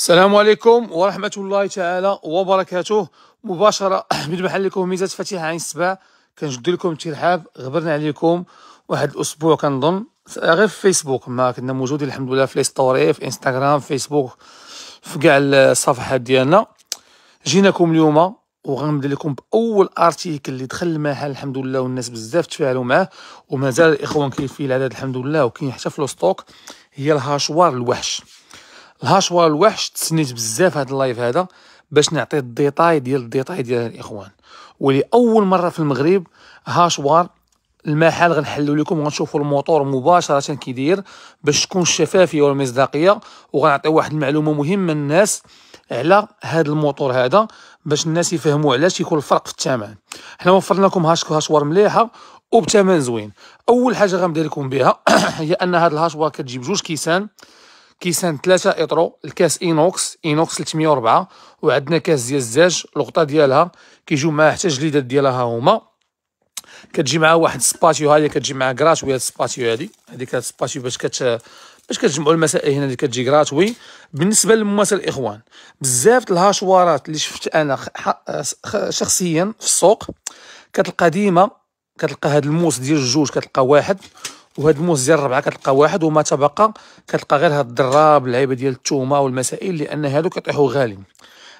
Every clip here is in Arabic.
السلام عليكم ورحمة الله تعالى وبركاته مباشرة من محلكم ميزة فتيحة عين السبع كنجد لكم الترحاب غبرنا عليكم واحد الأسبوع كنظن غير في فيسبوك ما كنا موجودين الحمد لله في لي ستوري في انستغرام في فيسبوك في كاع الصفحات ديالنا جيناكم اليوم وغنبدا لكم باول ارتيكل اللي دخل المحل الحمد لله والناس بزاف تفاعلوا معاه ومازال الاخوان كاين فيه العدد الحمد لله وكاين حتى في لو هي الهاشوار الوحش الهاشوار الوحش تسنيت بزاف هاد اللايف هذا باش نعطي الديتاي ديال الديتاي ديال الاخوان ولاول مره في المغرب هاشوار المحل غنحلو لكم وغنشوفوا الموتور مباشره كيدير باش تكون الشفافيه والمصداقيه وغنعطي واحد المعلومه مهمه للناس على هذا الموتور هذا باش الناس يفهموا علاش يكون الفرق في الثمن حنا وفرنا لكم هاش هاشوار مليحه وبثمن زوين اول حاجه غنبدا لكم بها هي ان هذا الهاشوار كتجيب جوج كيسان كيسان 3 اطرو الكاس اينوكس اينوكس 304 وعندنا كاس ديال الزاج الغطا ديالها كيجيو معاه حتى جليدات ديالها هما كتجي معها واحد سباتيو هاهي كتجي معها كراتوي هاد السباتيو هادي هاديك السباتيو باش كت باش كتجمعوا المسائل هنا اللي كتجي كراتوي بالنسبه للمماثل الاخوان بزاف الهاشوارات اللي شفت انا شخصيا في السوق كتلقى ديما كتلقى هاد الموس ديال الجوج كتلقى واحد وهاد الموز ديال الربعه كتلقى واحد وما تبقى كتلقى غير هاد الدراب اللعيبه ديال التومه والمسائل لان هادو كيطيحوا غالي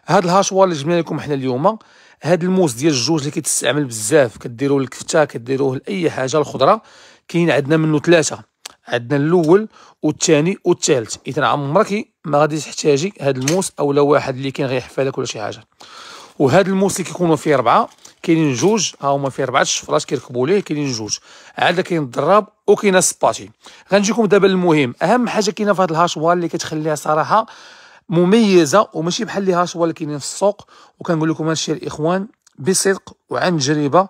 هاد الهاشوار اللي جبنا لكم حنا اليوم هاد الموز ديال الجوج اللي كيتستعمل بزاف كديروه للكفته كديروه لاي حاجه الخضره كاين عندنا منه ثلاثه عندنا الاول والثاني والثالث اذا عمرك ما غادي تحتاجي هاد الموس اولا واحد اللي كان غيحفالك ولا شي حاجه وهاد الموس اللي كيكونوا فيه اربعه كاينين جوج ها هما فيه اربعه الشفرات كيركبوا ليه كاينين جوج عاد كاين الضراب وكاين السباتي غنجيكم دابا المهم اهم حاجه كاينه في هاد الهاشوال اللي كتخليها صراحه مميزه وماشي بحال لي هاشوال اللي كاينين في السوق وكنقول لكم هادشي الاخوان بصدق وعن تجربه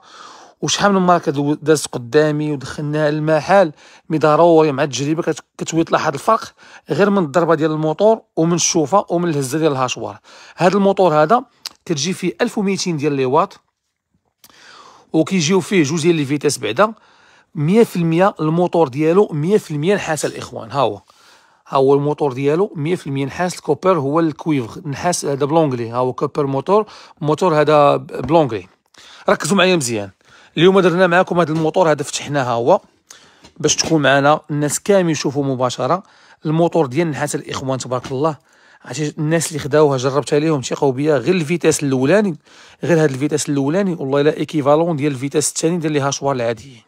وشحال من مره دازت قدامي ودخلناها للمحل مي ضروري مع التجربه كتولي تلاحظ الفرق غير من الضربه ديال الموتور ومن الشوفه ومن الهزه ديال الهاشوار هاد الموتور هذا كتجي فيه 1200 ديال لي واط وكيجيو فيه جوج ديال لي فيتاس بعدا 100% الموتور ديالو 100% نحاس الاخوان ها هو ها هو الموتور ديالو 100% نحاس الكوبر هو الكويفغ نحاس هذا بلونغلي ها هو كوبر موتور موتور هذا بلونغلي ركزوا معايا مزيان اليوم درنا معكم هذا الموتور هذا فتحناه ها هو باش تكون معنا الناس كامل يشوفوا مباشره الموتور ديال نحاس الاخوان تبارك الله عرفتي الناس اللي خداوها جربتها ليهم تيقاو بيا غير الفيتاس الاولاني غير هاد الفيتاس الاولاني والله لا ايكيفالون ديال الفيتاس الثاني ديال لي هاشوار العاديين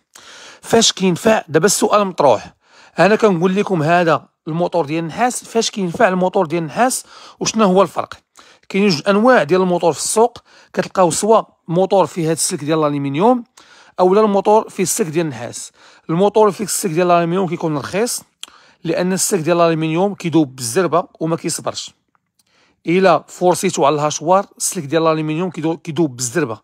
فاش كينفع دابا السؤال مطروح انا كنقول لكم هذا الموتور ديال النحاس فاش كينفع الموتور ديال النحاس وشنو هو الفرق كاينين جوج انواع ديال الموتور في السوق كتلقاو سوا موتور فيه هاد السلك ديال الالومنيوم اولا الموتور فيه السلك ديال النحاس الموتور فيه السلك ديال الالومنيوم كيكون رخيص لان السلك ديال الالمنيوم كيذوب بالزربه وما كيصبرش الا فورسيتو على الهاشوار السلك ديال الالمنيوم كيذوب بالزربه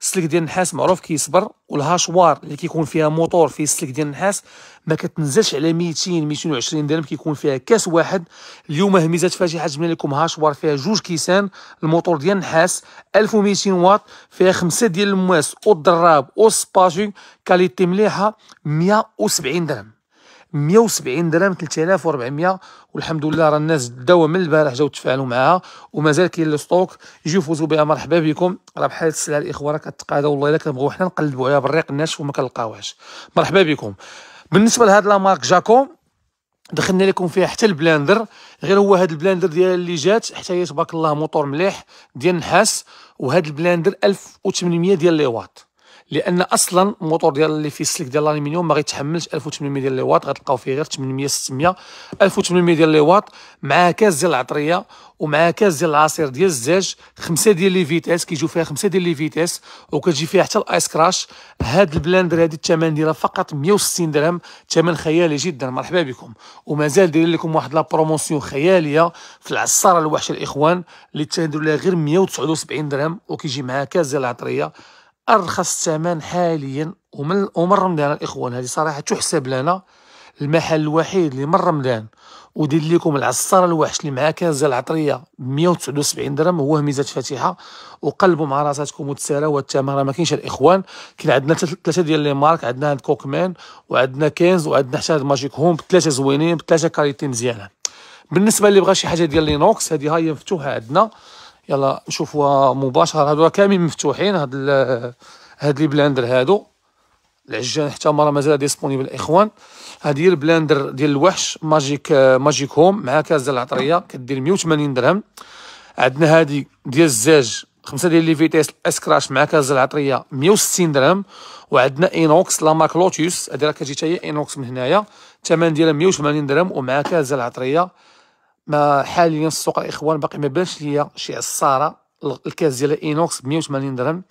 السلك ديال النحاس معروف كيصبر والهاشوار اللي كيكون فيها موتور فيه السلك ديال النحاس ما كتنزلش على 200 220 درهم كيكون فيها كاس واحد اليوم هميزات فاجحه جبنا لكم هاشوار فيها جوج كيسان الموتور ديال النحاس 1200 واط فيها خمسه ديال المواس والدراب والسباشي كاليتي مليحه 170 درهم 170 درهم 3400 والحمد لله راه الناس داو من البارح جاو تفاعلوا معاها ومازال كاين الستوك جيو فوزوا بها مرحبا بكم راه بحال السلعه الاخوه راه كتقادا والله الا كنبغيو حنا نقلبوا عليها بالريق الناس وما كنلقاوهاش مرحبا بكم بالنسبه لهاد لا مارك جاكو دخلنا لكم فيها حتى البلاندر غير هو هاد البلاندر ديال اللي جات حتى هي تبارك الله موتور مليح ديال النحاس وهاد البلاندر 1800 ديال لي واط لان اصلا الموتور ديال اللي فيه السلك ديال الالومنيوم ما غيتحملش 1800 ديال لي واط غتلقاو فيه غير 800 600 1800 ديال لي واط مع كاس ديال العطريه ومع كاس ديال العصير ديال الزاج خمسه ديال لي فيتاس كيجيو فيها خمسه ديال لي فيتاس وكتجي فيها حتى الايس كراش هاد البلاندر هادي الثمن ديالها فقط 160 درهم ثمن خيالي جدا مرحبا بكم ومازال داير لكم واحد لا بروموسيون خياليه في العصاره الوحش الاخوان اللي تنديروا لها غير 179 درهم وكيجي معاه كاس ديال العطريه ارخص ثمن حاليا ومن ومن رمضان الاخوان هذه صراحه تحسب لنا المحل الوحيد اللي من رمضان ودير لكم العصاره الوحش اللي معاه كاس ديال العطريه ب 179 درهم هو ميزه فاتحه وقلبوا مع راساتكم وتساراو الثمن راه ما كاينش الاخوان كاين عندنا ثلاثه ديال لي مارك عندنا هاد كوكمان وعندنا كينز وعندنا حتى هاد ماجيك هوم بثلاثه زوينين بثلاثه كاليتي مزيانه بالنسبه اللي بغى شي حاجه ديال لينوكس هذه هي مفتوحه عندنا يلا نشوفوها مباشره هادو كاملين مفتوحين هاد هاد لي بلاندر هادو العجان حتى مرة مازال ديسبونيبل الاخوان هادي هي البلاندر ديال الوحش ماجيك ماجيك هوم مع كاس ديال العطريه كدير 180 درهم عندنا هادي ديال الزاج خمسه ديال لي فيتيس اسكراش مع كاس العطريه 160 درهم وعندنا اينوكس لا مارك لوتيوس هادي راه كتجي حتى هي اينوكس من هنايا الثمن ديالها 180 درهم ومع كاس العطريه ما حاليا السوق الاخوان باقي ما بانش ليا شي عصاره الكاس ديال اينوكس ب 180 درهم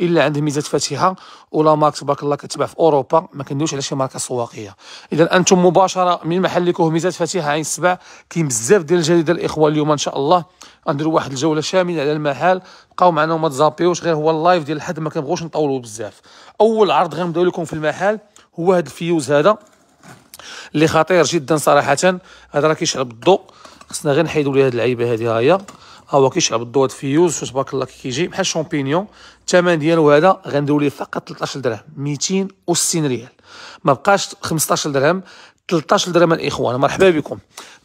الا عنده ميزه فاتحه ولا مارك تبارك الله كتباع في اوروبا ما كندويوش على شي ماركه سواقيه اذا انتم مباشره من محلكم ميزات فاتحه عين السبع كاين بزاف ديال الجديد الاخوان اليوم ان شاء الله غنديروا واحد الجوله شامله على المحل بقاو معنا وما تزابيوش غير هو اللايف ديال الحد ما كنبغوش نطولوا بزاف اول عرض غنبداو لكم في المحل هو هذا الفيوز هذا اللي خطير جدا صراحه هذا راه كيشعل بالضوء خصنا غير نحيدو ليه هاد العيبه هادي هي ها هو كيشعب بالضوء فيوز شوف تبارك الله كي كيجي بحال الشامبينيون الثمن ديالو هذا غنديرو ليه فقط 13 درهم 260 ريال ما بقاش 15 درهم 13 درهم الاخوان مرحبا بكم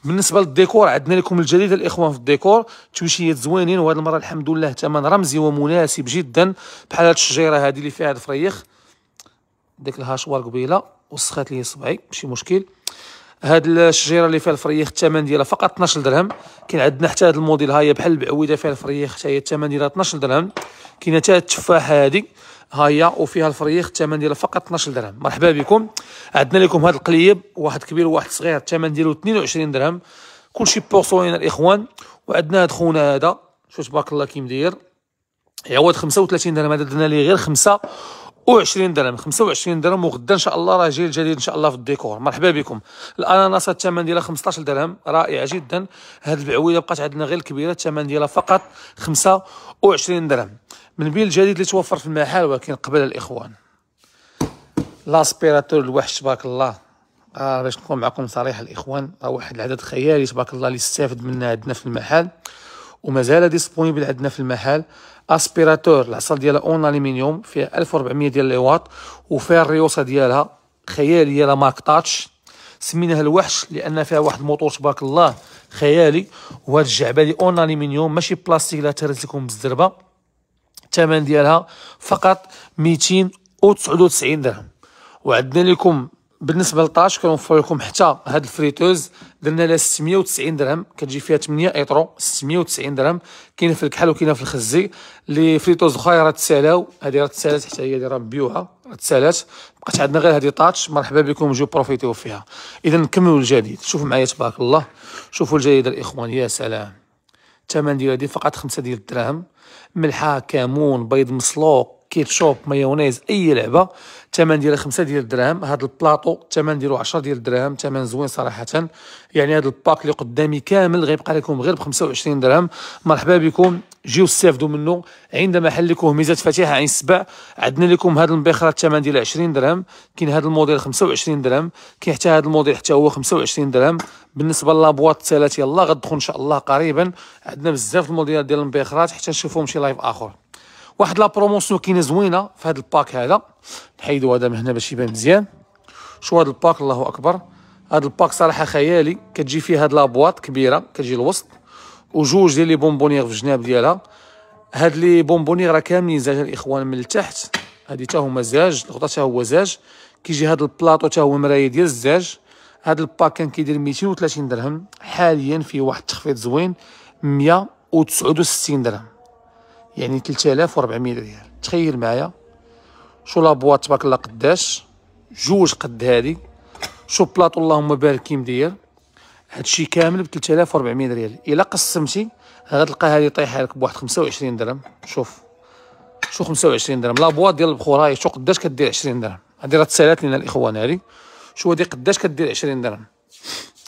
بالنسبه للديكور عندنا لكم الجديد الاخوان في الديكور تويشيات زوينين وهذه المره الحمد لله ثمن رمزي ومناسب جدا بحال هاد الشجيره هذه اللي فيها الفريخ ديك الهاشوار قبيله وسخات لي صبعي ماشي مشكل هاد الشجيره اللي فيها الفريخ الثمن ديالها فقط 12 درهم كاين عندنا حتى هاد الموديل هاي بحال البعويده فيها الفريخ حتى هي الثمن ديالها 12 درهم كاين حتى التفاحه هادي ها هي وفيها الفريخ الثمن ديالها فقط 12 درهم مرحبا بكم عندنا لكم هاد القليب واحد كبير وواحد صغير الثمن ديالو 22 درهم كلشي بورصوين الاخوان وعندنا هاد خونا هذا شوف تبارك الله كي مدير عوض 35 درهم هذا درنا ليه غير خمسه و20 درهم 25 درهم وغدا ان شاء الله راه جيل جديد ان شاء الله في الديكور مرحبا بكم الاناناس الثمن ديالها 15 درهم رائعه جدا هاد البعويده بقات عندنا غير الكبيره الثمن ديالها فقط 25 درهم من بين الجديد اللي توفر في المحل ولكن قبل الاخوان لاسبيراتور الوحش تبارك الله آه باش نكون معكم صريح الاخوان راه واحد العدد خيالي تبارك الله اللي استافد منها عندنا في المحل ومازال ديسبونيبل عندنا في المحل اسبيراتور العصا ديالها اون الومنيوم فيها 1400 ديال واط وفيها الريوسه ديالها خياليه لا مارك تاتش سميناها الوحش لان فيها واحد الموطور تبارك الله خيالي وهاد الجعبه اون الومنيوم ماشي بلاستيك لا تهرس لكم بالزربه الثمن ديالها فقط 299 درهم وعندنا لكم بالنسبه للطاش كنوفر لكم حتى هاد الفريتوز درنا لها 690 درهم كتجي فيها 8 ايطرو 690 درهم كاينه في الكحل وكاينه في الخزي لي فريتوز اخرى راه تسالاو هذه راه تسالات حتى هي راه بيوها راه تسالات بقات عندنا غير هذه طاتش مرحبا بكم جو بروفيتيو فيها اذا نكملوا الجديد شوفوا معايا تبارك الله شوفوا الجديد الاخوان يا سلام الثمن ديال هذه فقط 5 ديال الدراهم ملحه كمون بيض مسلوق كيتشوب مايونيز اي لعبه الثمن ديالها 5 ديال الدراهم هذا البلاطو الثمن ديالو 10 ديال الدراهم ثمن زوين صراحه يعني هذا الباك اللي قدامي كامل غيبقى لكم غير ب 25 درهم مرحبا بكم جيو استافدوا منه عند محلكم ميزات فاتحه عين السبع عندنا لكم هذا المبخره الثمن ديالها 20 درهم كاين هذا الموديل 25 درهم كاين حتى هذا الموديل حتى هو 25 درهم بالنسبه للابواط الثلاث يلاه غدخل ان شاء الله قريبا عندنا بزاف الموديلات ديال المبخرات حتى نشوفهم شي لايف اخر واحد لا بروموسيون كاينه زوينه في هذا الباك هذا نحيدو هذا من هنا باش يبان مزيان شو هذا الباك الله اكبر هذا الباك صراحه خيالي كتجي فيه هاد لابواط كبيره كتجي الوسط وجوج ديال لي بونبونيغ في الجناب ديالها هاد لي بونبونيغ راه كاملين زاج الاخوان من التحت هادي حتى هما زاج الغطا حتى هو زاج كيجي هاد البلاطو حتى هو مرايه ديال الزاج هاد الباك كان كيدير 230 درهم حاليا فيه واحد التخفيض زوين 169 درهم يعني 3400 ريال تخيل معايا شو لابواط تبارك الله قداش جوج قد هادي شو بلاطو اللهم بارك كي مدير هادشي كامل ب 3400 ريال الا قسمتي غتلقى هادي طايحه لك بواحد 25 درهم شوف شو 25 درهم لابواط ديال البخور هاي شو قداش كدير 20 درهم هادي راه تسالات لنا الاخوان هادي شو هادي قداش كدير 20 درهم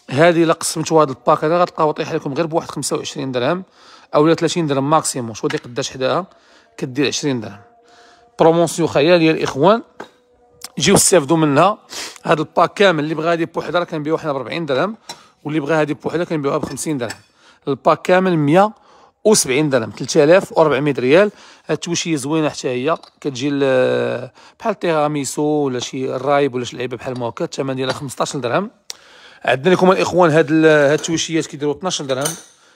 هادي الا قسمتو هاد الباك هذا غتلقاو طايحه لكم غير بواحد 25 درهم اولا 30 درهم ماكسيموم شو قداش حداها كدير 20 درهم برومونسيون خياليه الاخوان جيو استافدوا منها هاد الباك كامل اللي بغا هادي بوحده راه كنبيعو حنا ب 40 درهم واللي بغا هادي بوحده كنبيعوها ب 50 درهم الباك كامل 170 درهم 3400 ريال هاد التوشيه زوينه حتى هي كتجي بحال تيراميسو ولا شي رايب ولا شي لعيبه بحال هكا الثمن ديالها 15 درهم عندنا لكم الاخوان هاد هاد التوشيات كيديروا 12 درهم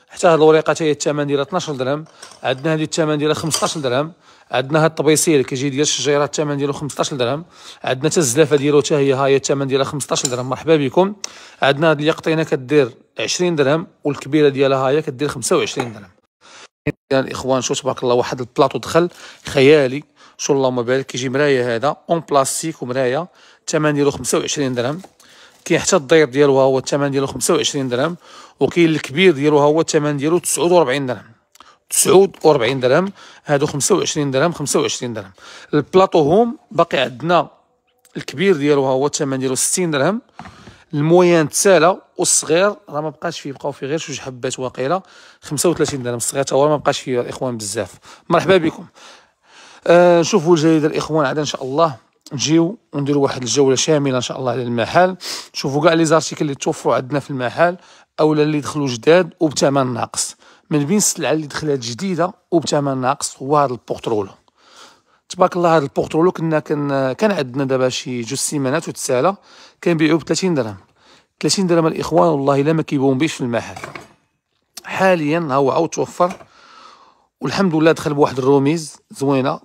حتى هاد الوريقه تاهي الثمن ديالها 12 درهم عندنا هذه الثمن ديالها 15 درهم عندنا هاد الطبيسيل كيجي ديال الشجيره الثمن ديالو 15 درهم عندنا حتى الزلافه ديالو حتى هي هاي الثمن ديالها 15 درهم مرحبا بكم عندنا هاد اليقطينه كدير 20 درهم والكبيره ديالها هاي كدير 25 درهم الاخوان يعني شو تبارك الله واحد البلاطو دخل خيالي شو اللهم بارك كيجي مرايه هذا اون بلاستيك ومرايه الثمن ديالو 25 درهم كاين حتى الضير ديالو ها هو الثمن ديالو 25 درهم وكاين الكبير ديالو ها هو الثمن ديالو 49 درهم 49 درهم هادو 25 درهم 25 درهم البلاطو هوم باقي عندنا الكبير ديالو ها هو الثمن ديالو 60 درهم الموين تسالا والصغير راه ما بقاش فيه بقاو فيه غير جوج حبات واقيلا 35 درهم الصغير تا هو ما بقاش فيه الاخوان بزاف مرحبا بكم آه نشوفوا الجديد الاخوان عاد ان شاء الله نجيو ونديرو واحد الجوله شامله ان شاء الله على المحل شوفوا كاع لي زارتيكل اللي توفروا عندنا في المحل اولا اللي دخلوا جداد وبثمن ناقص من بين السلعه اللي دخلت جديده وبثمن ناقص هو هذا البورترولو تبارك الله هذا البورترولو كنا كان كان عندنا دابا شي جوج سيمانات وتساله كنبيعوه ب 30 درهم 30 درهم الاخوان والله الا ما كيبون بيش في المحل حاليا ها هو عاود توفر والحمد لله دخل بواحد الروميز زوينه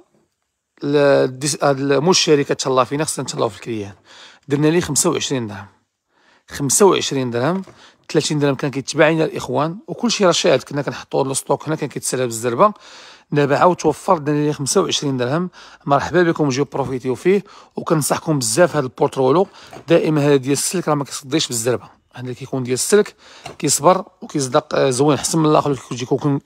آه، مو الشركه تهلاو فينا خصنا نتهلاو في الكريان درنا ليه 25 درهم 25 درهم 30 درهم كان كيتباع لنا الاخوان وكلشي راه شاهد كنا كنحطوا السطوك هنا كان كيتسلى بالزربه دابا عاود توفر درنا ليه 25 درهم مرحبا بكم جيو بروفيتيو فيه وكنصحكم بزاف هذا البورترولو دائما هذا ديال السلك راه ما كيصديش بالزربه هذا كيكون ديال السلك كيصبر وكيصدق آه، زوين حسن من الاخر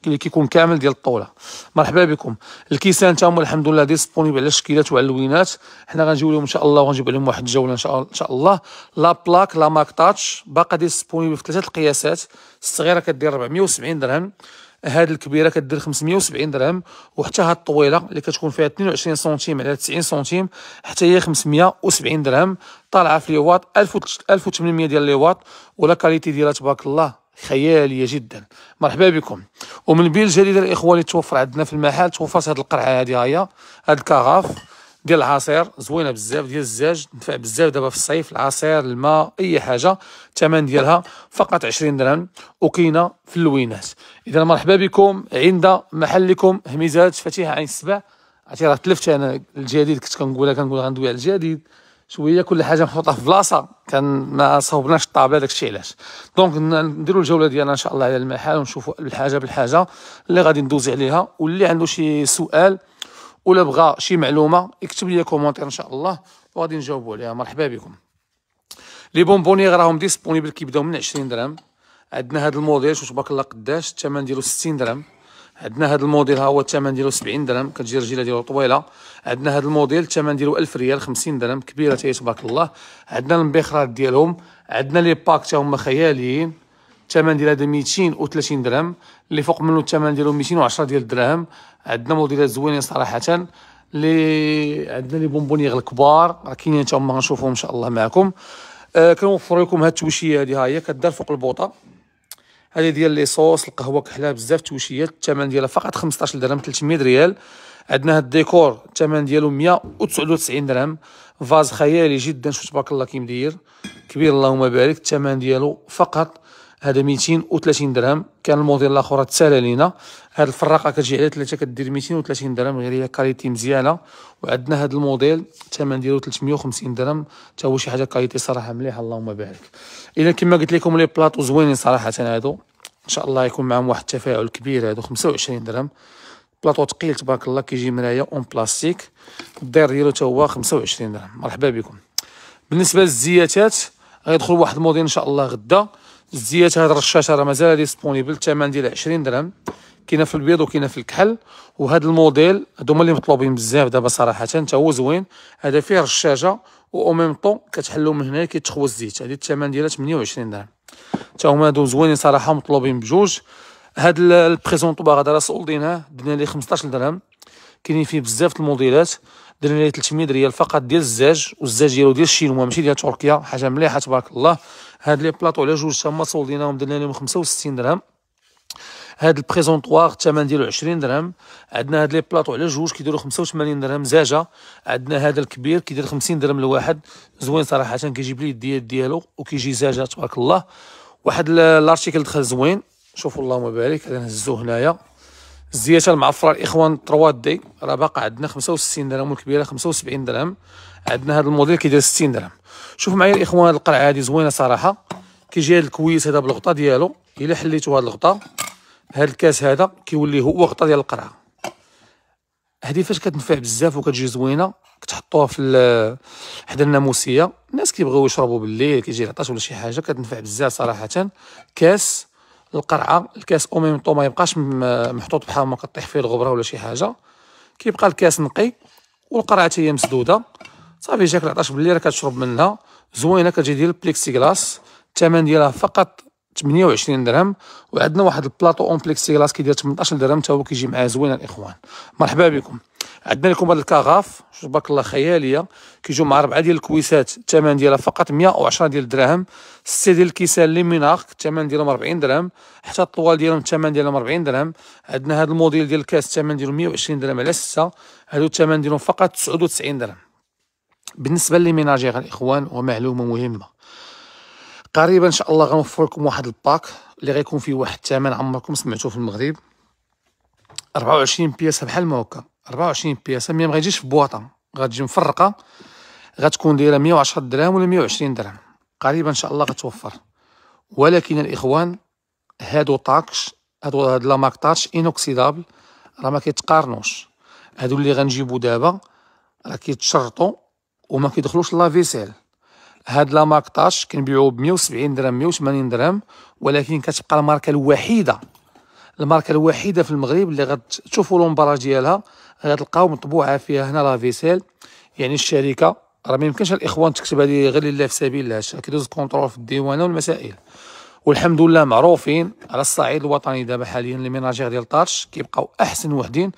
اللي كيكون كامل ديال الطوله مرحبا بكم الكيسان تاهما الحمد لله ديسبونيبل على الشكيلات وعلى اللوينات حنا غنجيو لهم ان شاء الله وغنجيب عليهم واحد الجوله ان شاء الله لا بلاك لا ماك تاتش باقا ديسبونيبل في ثلاثه القياسات الصغيره كدير 470 درهم هاد الكبيره كدير 570 درهم وحتى هاد الطويله اللي كتكون فيها 22 سنتيم على 90 سنتيم حتى هي 570 درهم طالعه في ليوات 1800 ديال ليوات ولا كاليتي ديالها تبارك الله خياليه جدا مرحبا بكم ومن بين الجديده الاخوه اللي توفر عندنا في المحل توفرت هاد القرعه هادي هي هاد الكغاف ديال العصير زوينه بزاف ديال الزاج تنفع بزاف دابا في الصيف العصير الماء اي حاجه الثمن ديالها فقط 20 درهم وكاينه في اللوينات اذا مرحبا بكم عند محلكم هميزات فاتحه عين السبع عرفتي راه تلفت انا الجديد كنت كنقولها كنقول غندوي على الجديد شويه كل حاجه محطوطه في بلاصه كان ما صوبناش الطابله داك الشيء علاش دونك نديروا الجوله ديالنا ان شاء الله على المحل ونشوفوا الحاجه بالحاجه اللي غادي ندوز عليها واللي عنده شي سؤال ولا بغى شي معلومه يكتب لي كومونتير ان شاء الله وغادي نجاوبوا عليها مرحبا بكم لي بونبوني راهم ديسبونيبل كيبداو من 20 درهم عندنا هذا الموديل شوف تبارك الله قداش الثمن ديالو 60 درهم عندنا هذا الموديل ها هو الثمن ديالو 70 درهم كتجي رجيله ديالو طويله عندنا هذا الموديل الثمن ديالو 1000 ريال 50 درهم كبيره حتى تبارك الله عندنا المبخرات ديالهم عندنا لي باك تا هما خياليين الثمن ديال هذا 230 درهم اللي فوق منه الثمن ديالو 210 ديال الدراهم عندنا موديلات زوينين صراحه اللي عندنا لي بونبونيغ الكبار راه كاينين حتى هما غنشوفوهم ان شاء الله معكم آه كنوفر لكم هاد التوشيه هادي ها هي كدار فوق البوطه هذه ديال لي صوص القهوه كحله بزاف توشيات الثمن ديالها فقط 15 درهم 300 ريال عندنا هاد الديكور الثمن ديالو 199 درهم فاز خيالي جدا شوف تبارك الله كي مدير كبير اللهم بارك الثمن ديالو فقط هذا 230 درهم كان الموديل الاخر تسالى لينا هاد الفراقه كتجي على 3 كدير 230 درهم غير هي كاليتي مزيانه وعندنا هاد الموديل الثمن ديالو 350 درهم حتى هو شي حاجه كاليتي صراحه مليحه اللهم بارك اذا كما قلت لكم لي بلاطو زوينين صراحه هادو ان شاء الله يكون معهم واحد التفاعل كبير هادو 25 درهم بلاطو ثقيل تبارك الله كيجي مرايا اون بلاستيك الدير ديالو حتى هو 25 درهم مرحبا بكم بالنسبه للزياتات غيدخل واحد الموديل ان شاء الله غدا الزيت هاد الرشاشه راه مازال ديسبونيبل الثمن ديالها 20 درهم كاينه في البيض وكاينه في الكحل وهذا الموديل هادو هما اللي مطلوبين بزاف دابا صراحه حتى هو زوين هذا فيه رشاشه و ميم طون كتحلو من هنا كيتخوى الزيت هذه الثمن ديالها 28 درهم حتى هما هادو زوينين صراحه مطلوبين بجوج هاد البريزونطوار باغا راه سولدينا درنا ليه 15 درهم كاينين فيه بزاف الموديلات درنا ليه 300 ريال فقط ديال الزاج والزاج ديالو ديال الشينوا ماشي ديال تركيا حاجه مليحه تبارك الله هاد لي بلاطو على جوج تما صولديناهم درنا لهم 65 درهم هاد البريزونطوار الثمن ديالو 20 درهم عندنا هاد لي بلاطو على جوج كيديروا 85 درهم زاجه عندنا هذا الكبير كيدير 50 درهم الواحد زوين صراحه كيجيب لي الديات ديالو وكيجي زاجه تبارك الله واحد الارتيكل دخل زوين شوفوا اللهم بارك هذا نهزوه هنايا الزياشه المعفره الاخوان 3 دي راه باقا عندنا 65 درهم والكبيره 75 درهم عندنا هذا الموديل كيدير 60 درهم شوفوا معايا الاخوان القرعه هذه زوينه صراحه كيجي هذا الكويس هذا بالغطا ديالو الا حليتو هذا الغطا هذا الكاس هذا كيولي هو غطا ديال القرعه هذه فاش كتنفع بزاف وكتجي زوينه كتحطوها في حدا الناموسيه الناس كيبغيو يشربوا بالليل كيجي العطش ولا شي حاجه كتنفع بزاف صراحه كاس القرعه الكاس او ميم طو ما يبقاش محطوط بحال ما كطيح فيه الغبره ولا شي حاجه كيبقى الكاس نقي والقرعه هي مسدوده صافي جاك العطاش بالليل راه كتشرب منها زوينه كتجي ديال البليكسي كلاس الثمن ديالها فقط 28 درهم وعندنا واحد البلاطو اون بليكسي كلاس كيدير 18 درهم حتى هو كيجي معاه زوين الاخوان مرحبا بكم عندنا لكم هذا الكغاف تبارك الله خياليه كيجيو مع اربعه ديال الكويسات الثمن ديالها فقط 110 ديال الدراهم سته ديال الكيسان لي ميناخ الثمن ديالهم 40 درهم حتى الطوال ديالهم الثمن ديالهم 40 درهم عندنا هذا الموديل ديال الكاس الثمن ديالو 120 درهم على سته هادو الثمن ديالهم فقط 99 درهم بالنسبه لميناجير الاخوان ومعلومه مهمه قريبا ان شاء الله غنوفر لكم واحد الباك اللي غيكون فيه واحد الثمن عمركم سمعتوه في المغرب 24 بياسه بحال ما هكا 24 بياسه ما غيجيش في بواطه غتجي مفرقه غتكون دايره 110 درهم ولا 120 درهم قريبا ان شاء الله غتوفر ولكن الاخوان هادو طاكش هادو هاد لا مارك انوكسيدابل راه ما كيتقارنوش هادو اللي غنجيبو دابا راه كيتشرطوا وما كيدخلوش لا فيسيل هاد لا ماكطاش كنبيعو ب 170 درهم 180 درهم ولكن كتبقى الماركه الوحيده الماركه الوحيده في المغرب اللي غتشوفوا لومباراج ديالها غتلقاو مطبوعه فيها هنا لا فيسيل يعني الشركه راه ما يمكنش الاخوان تكتب هذه غير لله في سبيل الله كيدوز كونترول في الديوانه والمسائل والحمد لله معروفين على الصعيد الوطني دابا حاليا لي ميناجير ديال طارش كيبقاو احسن وحدين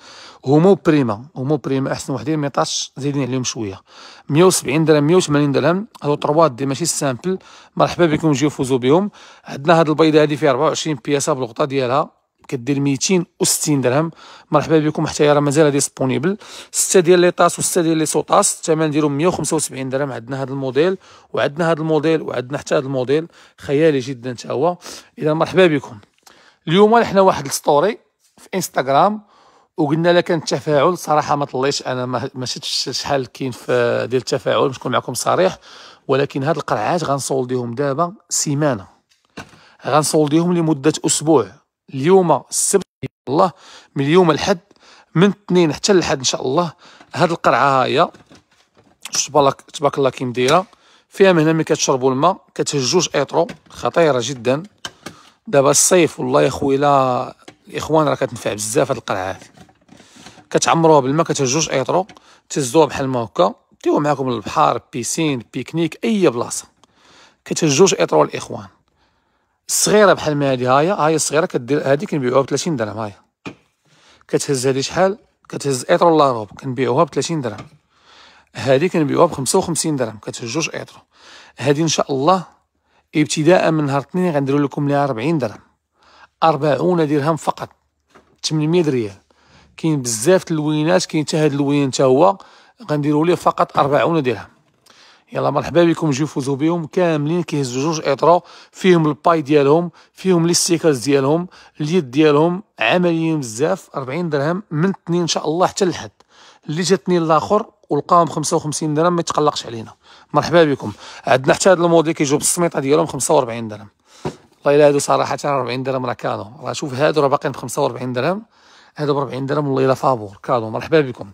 هما بريما هما بريما احسن وحدين مي طارش زايدين عليهم شويه 170 درهم 180 درهم هادو 3 دي ماشي سامبل مرحبا بكم جيو فوزوا بهم عندنا هاد البيضه هادي فيها 24 بياسه بالغطا ديالها كدير 260 درهم مرحبا بكم حتى هي راه مازال ديسبونيبل 6 ديال لي طاس و6 ديال لي سوطاس الثمن ديالهم 175 درهم عندنا هذا الموديل وعندنا هذا الموديل وعندنا حتى هذا الموديل خيالي جدا حتى هو اذا مرحبا بكم اليوم حنا واحد الستوري في انستغرام وقلنا لك كان التفاعل صراحه ما طليش انا ما شفتش شحال كاين في ديال التفاعل باش نكون معكم صريح ولكن هاد القرعات غنصولديهم دابا سيمانه غنصولديهم لمده اسبوع اليوم السبت الله من اليوم الحد من الاثنين حتى الحد ان شاء الله هاد القرعه ها هي تبارك تبارك الله كي مديره فيها من هنا ملي كتشربوا الماء كتهجوش ايطرو خطيره جدا دابا الصيف والله يا خويا الاخوان راه كتنفع بزاف هاد القرعات كتعمروها بالماء كتهجوش ايطرو تهزوها بحال ما هكا ديروها معاكم للبحر بيسين بيكنيك اي بلاصه كتهجوش ايطرو الاخوان صغيره بحال ما هادي هايا هاي صغيره كدير هادي كنبيعوها ب 30 درهم هايا كتهز هادي شحال كتهز ايترو لا روب كنبيعوها ب 30 درهم هادي كنبيعوها ب 55 درهم كتهز جوج ايطرو هادي ان شاء الله ابتداء من نهار الاثنين غنديروا لكم ليها 40 درهم 40 درهم فقط 800 ريال كاين بزاف د اللوينات كاين حتى هاد اللوين حتى هو غنديروا ليه فقط 40 درهم يلا مرحبا بكم جيو فوزو بهم كاملين كيهزوا جوج اطرو فيهم الباي ديالهم فيهم لي ستيكرز ديالهم اليد ديالهم عمليين بزاف 40 درهم من اثنين ان شاء الله حتى لحد اللي جاتني الاخر ولقاهم 55 درهم ما يتقلقش علينا مرحبا بكم عندنا حتى هذا الموديل كيجيو بالسميطه ديالهم 45 درهم والله الا هادو صراحه 40 درهم راه كانوا راه شوف هادو راه باقيين ب 45 درهم هادو ب 40 درهم والله الا فابور كانوا مرحبا بكم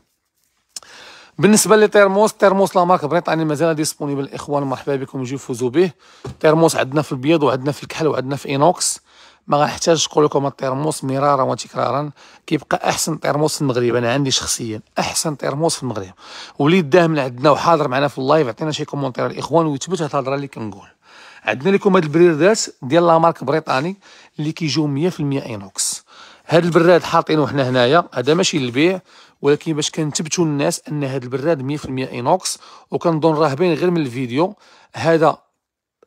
بالنسبه لترموس ترموس لا مارك بريطاني مازال ديسبونيبل الاخوان مرحبا بكم يجيو يفوزوا به ترموس عندنا في البيض وعندنا في الكحل وعندنا في اينوكس ما غنحتاجش نقول لكم الترموس مرارا وتكرارا كيبقى احسن ترموس في المغرب انا عندي شخصيا احسن ترموس في المغرب وليد داهم عندنا وحاضر معنا في اللايف عطينا شي كومونتير الاخوان ويثبت هاد الهضره اللي كنقول عندنا لكم هاد البريردات ديال لا مارك بريطاني اللي كيجيو 100% اينوكس هاد البراد حاطينه حنا هنايا هذا ماشي للبيع ولكن باش كنثبتوا للناس ان هذا البراد 100% اينوكس وكنظن راه باين غير من الفيديو هذا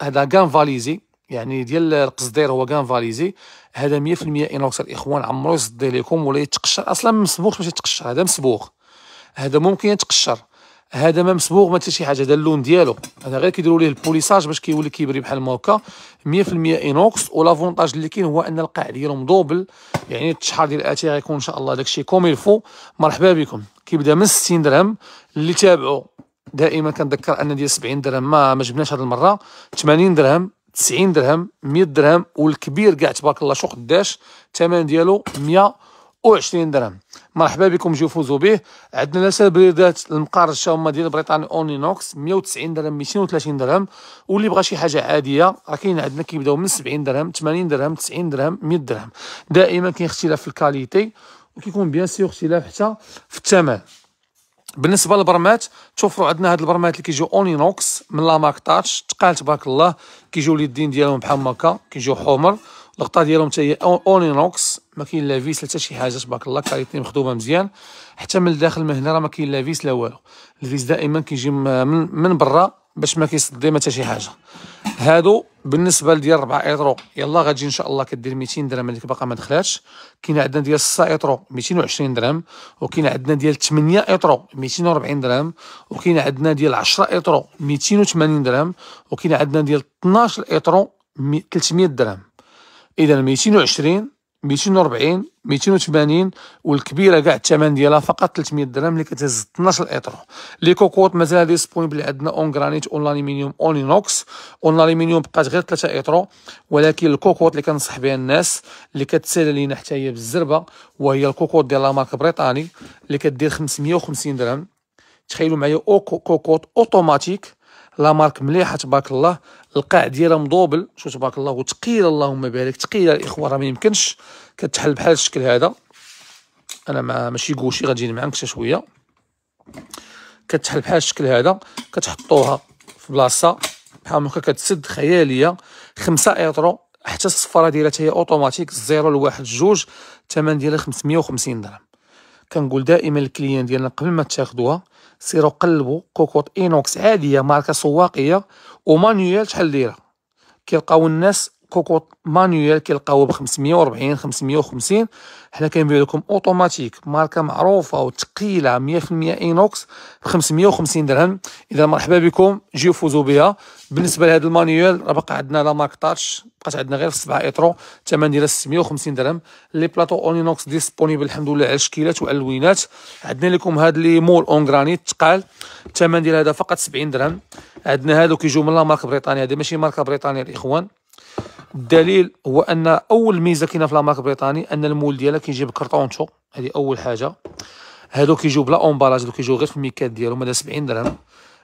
هذا كان فاليزي يعني ديال القصدير هو كان فاليزي هذا 100% اينوكس الاخوان عمرو يصدي لكم ولا يتقشر اصلا مسبوخ باش يتقشر هذا مسبوخ هذا ممكن يتقشر هذا ما مصبوغ ما حتى شي حاجه هذا اللون ديالو هذا غير كيديروا ليه البوليساج باش كيولي كيبري بحال ما هكا 100% اينوكس ولافونتاج اللي كاين هو ان القاع ديالهم دوبل يعني التشحار ديال الاتي غيكون ان شاء الله داكشي كوم الفو مرحبا بكم كيبدا من 60 درهم اللي تابعوا دائما كنذكر ان ديال 70 درهم ما ما جبناش هذه المره 80 درهم 90 درهم 100 درهم والكبير كاع تبارك الله شو قداش الثمن ديالو 120 درهم مرحبا بكم جيو فوزو به عندنا ثلاثه بريدات المقارشه هما ديال بريطاني نوكس 190 درهم 230 درهم واللي بغى شي حاجه عاديه راه كاين عندنا كيبداو من 70 درهم 80 درهم 90 درهم 100 درهم دائما كاين اختلاف في الكاليتي وكيكون بيان سيغ اختلاف حتى في الثمن بالنسبه للبرمات توفروا عندنا هاد البرمات اللي كيجيو نوكس من لا مارك تاتش تقال تبارك الله كيجيو اليدين ديالهم بحال هكا كيجيو حمر الغطاء ديالهم حتى هي نوكس ما كاين لا فيس لا حتى شي حاجه تبارك الله كاريتني مخدومه مزيان حتى من الداخل من هنا راه ما كاين لا فيس لا والو الفيس دائما كيجي من, من برا باش ما كيصدي ما حتى شي حاجه هادو بالنسبه لديال 4 ايترو يلا غتجي ان شاء الله كدير 200 درهم اللي باقا ما دخلاتش كاين عندنا ديال 6 ايترو 220 درهم وكاين عندنا ديال 8 ايترو 240 درهم وكاين عندنا ديال 10 ايترو 280 درهم وكاين عندنا ديال 12 ايترو 300 درهم اذا 220 240 280 والكبيره كاع الثمن ديالها فقط 300 درهم اللي كتهز 12 الاطر لي كوكوط مازال ديسبونبل عندنا اون غرانيت اون الومنيوم اون inox اون الومنيوم بقات غير 3 اطرو ولكن الكوكوط اللي كنصح بها الناس اللي كتسالى لينا حتى هي بالزربه وهي الكوكوط ديال لا مارك بريطاني اللي كدير 550 درهم تخيلوا معايا او كوكوط اوتوماتيك لا مارك مليحه تبارك الله القاع ديالها مضوبل شو تبارك الله وثقيله اللهم بارك ثقيله الاخوه راه ما يمكنش كتحل بحال الشكل هذا انا ما ماشي كوشي غادي حتى شويه كتحل بحال الشكل هذا كتحطوها في بلاصه بحال هكا كتسد خياليه خمسه ايطرو حتى الصفاره ديالها هي اوتوماتيك الزيرو لواحد جوج الثمن ديالها 550 درهم كنقول دائما للكليان ديالنا قبل ما تاخذوها سيروا قلبوا كوكوط اينوكس عاديه ماركه سواقيه ومانويل شحال دايره كيلقاو الناس كوكو مانيوال كيلقاو ب 540 550 حنا كنبيعو لكم اوتوماتيك ماركه معروفه وثقيله 100% اينوكس ب 550 درهم اذا مرحبا بكم جيو فوزوا بها بالنسبه لهذا المانيوال راه باقي عندنا لا مارك تاتش بقات عندنا غير 7 ايترو الثمن ديالها 650 درهم لي بلاطو اونينوكس ديسبونيبل الحمد لله على الشكيلات وعلى اللوينات عندنا لكم هذا لي مول اون غرانيت ثقال الثمن ديال هذا فقط 70 درهم عندنا هادو كيجيو من لا مارك بريطانيا هذه ماشي ماركه بريطانيا الاخوان الدليل هو ان اول ميزه كاينه في لامارك بريطاني ان المول ديالها كيجيب كرطونتو هذه اول حاجه هادو كيجيو بلا اونبالاج هادو كيجيو غير في الميكات ديالهم هذا 70 درهم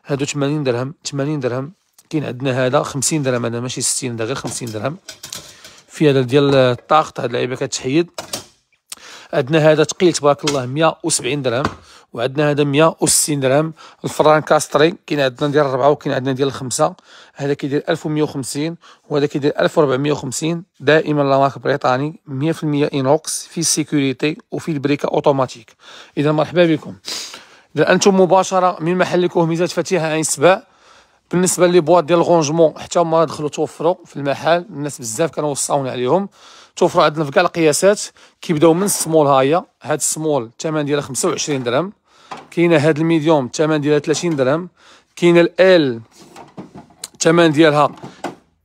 هادو 80 درهم 80 درهم كاين عندنا هذا 50 درهم هذا ماشي 60 هذا غير 50 درهم في هذا ديال الطاقط هاد اللعيبه كتحيد عندنا هذا ثقيل تبارك الله 170 درهم وعندنا هذا 160 درهم الفران كاستري كاين عندنا ديال الربعه وكاين عندنا ديال الخمسه هذا كيدير 1150 وهذا كيدير 1450 دائما لا مارك بريطاني 100% اينوكس في سيكوريتي وفي البريكه اوتوماتيك اذا مرحبا بكم اذا انتم مباشره من محل ميزات فتيها عين سباع بالنسبه لي بواط ديال الغونجمون حتى هما دخلوا توفروا في المحل الناس بزاف كانوا وصاونا عليهم توفروا عندنا في كاع القياسات كيبداو من السمول هايا هاد السمول الثمن ديالها 25 درهم كاينه هاد الميديوم الثمن ديالها 30 درهم كاينه الال الثمن ديالها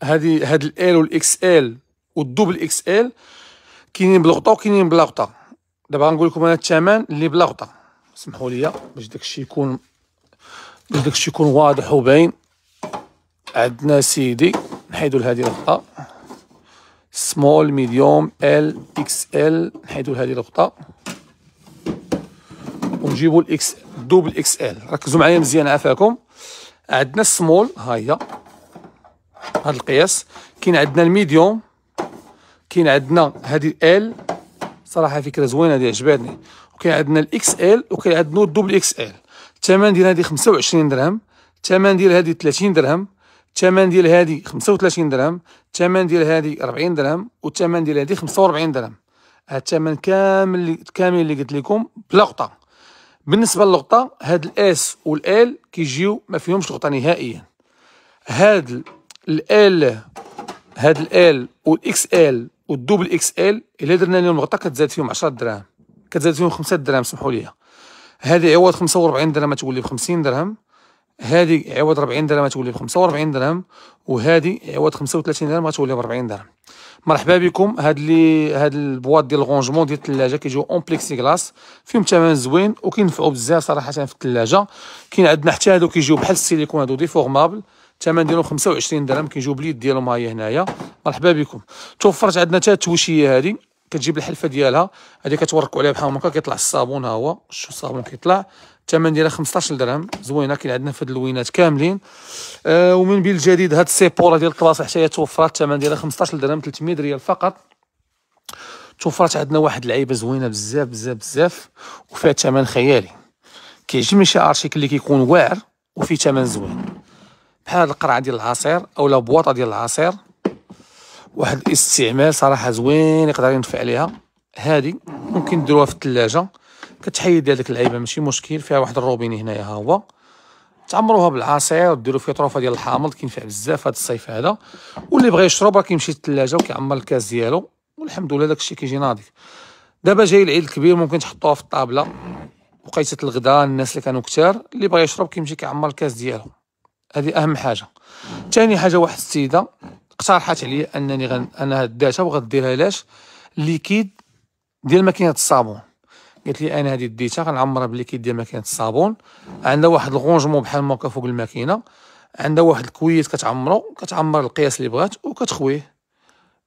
هادي هاد الال والاكس ال والدوبل اكس ال كاينين بالغطا وكاينين بلا غطا دابا غنقول لكم انا الثمن اللي بلا غطا سمحوا لي باش داكشي يكون باش داكشي يكون واضح وباين عندنا سيدي نحيدو لهادي الغطا سمول ميديوم ال اكس ال نحيدوا هذه الغطاء ونجيبوا الاكس دوبل اكس ال ركزوا معايا مزيان عافاكم عندنا السمول ها هي هذا القياس كاين عندنا الميديوم كاين عندنا هذه ال صراحه فكره زوينه هذه عجبتني وكاين عندنا الاكس ال وكاين عندنا الدوبل اكس ال الثمن ديال هذه 25 درهم الثمن ديال هذه 30 درهم الثمن ديال هادي 35 درهم الثمن ديال هادي 40 درهم والثمن ديال هادي 45 درهم هاد الثمن كامل كامل اللي قلت لكم بلا غطا بالنسبه للغطا هاد الاس والال كيجيو ما فيهمش الغطا نهائيا هاد الال هاد الال والاكس ال والدوبل اكس ال الا درنا لهم الغطا كتزاد فيهم 10 دراهم كتزاد فيهم 5 دراهم سمحوا لي هذه عوض 45 درهم تولي ب 50 درهم هذه عوض 40 درهم غتولي ب 45 درهم وهذه عوض 35 درهم غتولي ب 40 درهم مرحبا بكم هاد لي هاد البواط ديال الغونجمون ديال الثلاجه كيجيو اون بليكسي كلاس فيهم ثمن زوين وكينفعوا بزاف صراحه في الثلاجه كاين عندنا حتى هادو كيجيو بحال السيليكون هادو ديفورمابل الثمن ديالهم 25 درهم كيجيو باليد ديالهم ها هي هنايا مرحبا بكم توفرت عندنا حتى التوشيه هادي كتجيب الحلفه ديالها هادي كتوركوا عليها بحال هكا كيطلع الصابون ها هو شو الصابون كيطلع الثمن ديالها 15 درهم زوينه كاين عندنا في هاد اللوينات كاملين آه ومن بين الجديد هاد السيبوره ديال الطباسي حتى هي توفرات الثمن ديالها 15 درهم 300 ريال فقط توفرات عندنا واحد اللعيبه زوينه بزاف بزاف بزاف وفيها ثمن خيالي كيعجبني شي ارشيك اللي كيكون واعر وفيه ثمن زوين بحال هاد القرعه ديال العصير اولا بواطه ديال العصير واحد الاستعمال صراحه زوين يقدر ينفع عليها هادي ممكن ديروها في الثلاجه كتحيد ديك اللعيبه ماشي مشكل فيها واحد الروبيني هنايا ها هو تعمروها بالعصير وديروا فيها طرفه ديال الحامض كينفع بزاف هذا الصيف هذا واللي بغى يشرب راه كيمشي للثلاجه وكيعمر الكاس ديالو والحمد لله داكشي كيجي ناضي دابا جاي العيد الكبير ممكن تحطوها في الطابله وقيته الغداء الناس اللي كانوا كثار اللي بغى يشرب كيمشي كيعمر الكاس ديالو هذه اهم حاجه ثاني حاجه واحد السيده اقترحت عليا انني غن... انا الداتا وغديرها لاش ليكيد ديال ماكينه الصابون قالت لي انا هذه ديتها غنعمرها بلي كيدير ماكينه الصابون عندها واحد الغونجمون بحال هكا فوق الماكينه عندها واحد الكويس كتعمرو كتعمر القياس اللي بغات وكتخويه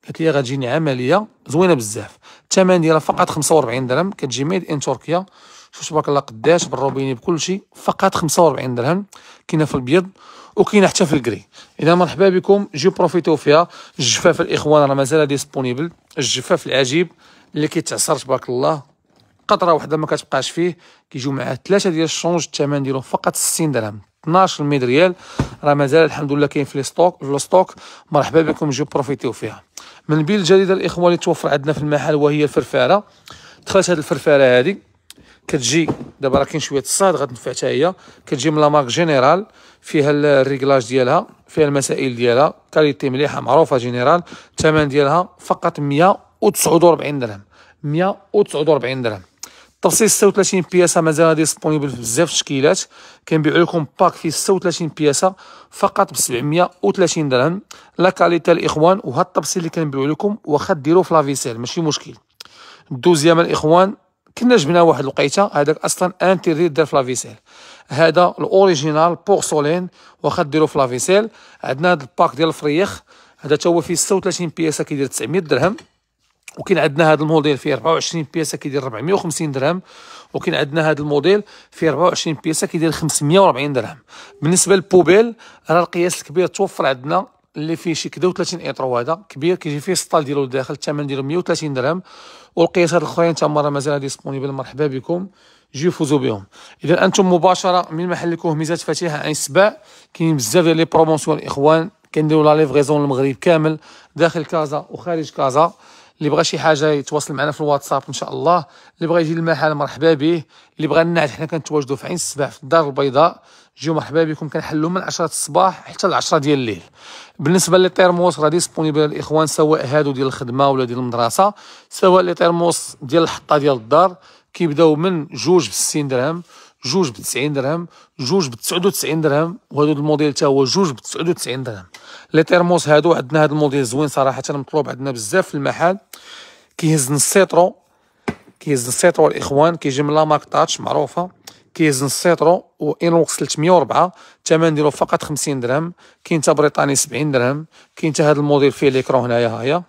قالت لي غتجيني عمليه زوينه بزاف الثمن ديالها فقط 45 درهم كتجي ميد ان تركيا شوف تبارك الله قداش بالروبيني بكلشي فقط 45 درهم كاينه في البيض وكاينه حتى في الكري اذا مرحبا بكم جيو بروفيتو فيها الجفاف الاخوان راه مازال ديسبونيبل الجفاف العجيب اللي كيتعصر تبارك الله قطره واحده ما كتبقاش فيه كيجيو معاه ثلاثه ديال الشونج الثمن ديالو فقط 60 درهم 12 مي ريال راه مازال الحمد لله كاين في لي ستوك لو ستوك مرحبا بكم جو بروفيتيو فيها من بين الجديده الاخوه اللي توفر عندنا في المحل وهي الفرفاره دخلت هذه الفرفاره هذه كتجي دابا راه كاين شويه الصاد غتنفع حتى هي كتجي من لا مارك جينيرال فيها الريغلاج ديالها فيها المسائل ديالها كاليتي مليحه معروفه جينيرال الثمن ديالها فقط 149 درهم 149 درهم الترصيص 36 بياسه مازال ديسبونيبل في بزاف التشكيلات كنبيعو لكم باك فيه 36 بياسه فقط ب 730 درهم لا كاليتي الاخوان وهاد التبسيط اللي كنبيعو لكم واخا ديروه في لافيسيل ماشي مشكل الدوزيام الاخوان كنا جبنا واحد الوقيته هذاك اصلا انتيري دار في لافيسيل هذا الاوريجينال بورسولين واخا ديرو في لافيسيل عندنا هاد الباك ديال الفريخ هذا تا هو فيه 36 بياسه كيدير 900 درهم وكاين عندنا هذا الموديل فيه 24 بيسه كيدير 450 درهم وكاين عندنا هذا الموديل فيه 24 بيسه كيدير 540 درهم بالنسبه للبوبيل راه القياس الكبير توفر عندنا اللي فيه شي كدا و30 ايطرو هذا كبير كيجي فيه السطال ديالو الداخل الثمن ديالو 130 درهم والقياسات الاخرين حتى هما مازال ديسپونيبل مرحبا بكم جيو فوزو بهم اذا انتم مباشره من محلكم ميزات فاتحه عين السباع كاين بزاف ديال لي بروموسيون الاخوان كنديروا لا ليفغيزون للمغرب كامل داخل كازا وخارج كازا اللي بغى شي حاجه يتواصل معنا في الواتساب ان شاء الله اللي بغى يجي للمحل مرحبا به اللي بغى النعت حنا كنتواجدوا في عين السباع في الدار البيضاء جيو مرحبا بكم كنحلوا من 10 الصباح حتى ل 10 ديال الليل بالنسبه لي تيرموس راه ديسبونيبل الاخوان سواء هادو ديال الخدمه ولا ديال المدرسه سواء لي تيرموس ديال الحطه ديال الدار كيبداو من جوج ب 60 درهم جوج ب 90 درهم جوج ب 99 درهم وهذا الموديل حتى هو جوج ب 99 درهم لي تيرموس هادو عندنا هذا الموديل زوين صراحه مطلوب عندنا بزاف في المحل كيهز السيترو كيهز السيترو الاخوان كيجي من لا مارك تاتش معروفه كيهز السيترو وانوكس 304 الثمن ديالو فقط 50 درهم كاين حتى بريطاني 70 درهم كاين حتى هذا الموديل فيه ليكرون هنايا ها هي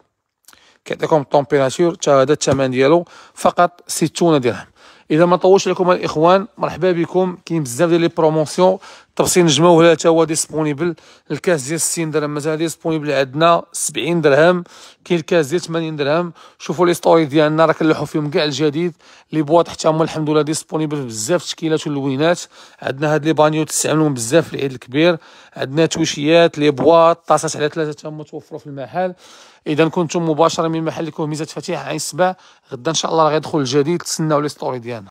كيعطيكم الطومبيراتور حتى هذا الثمن ديالو فقط 60 درهم اذا ما طولش لكم الاخوان مرحبا بكم كاين بزاف ديال لي بروموسيون طبسين الجماوله تا هو ديسبونيبل الكاس ديال 60 درهم مثلا ديسبونيبل عندنا 70 درهم كاين الكاس ديال 80 درهم شوفوا لي ستوري ديالنا راه كنلوحوا فيهم كاع الجديد لي بواط حتى هما الحمد لله ديسبونيبل بزاف التشكيلات واللوينات عندنا هاد لي بانيو تستعملهم بزاف في العيد الكبير عندنا توشيات لي بواط طاسات على ثلاثه هما توفروا في المحل اذا كنتم مباشره من محلكم ميزه فتيح عين السبع غدا ان شاء الله راه غيدخل الجديد تسناو لي ستوري ديالنا